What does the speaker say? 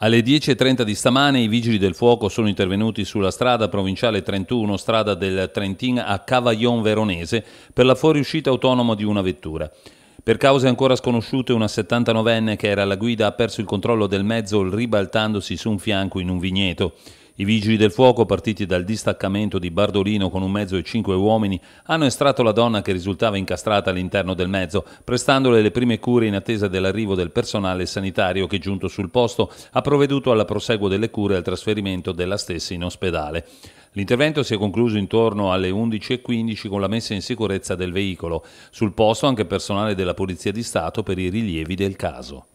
Alle 10.30 di stamane i vigili del fuoco sono intervenuti sulla strada provinciale 31, strada del Trentin a Cavaglion Veronese, per la fuoriuscita autonoma di una vettura. Per cause ancora sconosciute, una 79enne che era alla guida ha perso il controllo del mezzo ribaltandosi su un fianco in un vigneto. I vigili del fuoco, partiti dal distaccamento di Bardolino con un mezzo e cinque uomini, hanno estratto la donna che risultava incastrata all'interno del mezzo, prestandole le prime cure in attesa dell'arrivo del personale sanitario che, giunto sul posto, ha provveduto alla proseguo delle cure e al trasferimento della stessa in ospedale. L'intervento si è concluso intorno alle 11.15 con la messa in sicurezza del veicolo. Sul posto anche personale della Polizia di Stato per i rilievi del caso.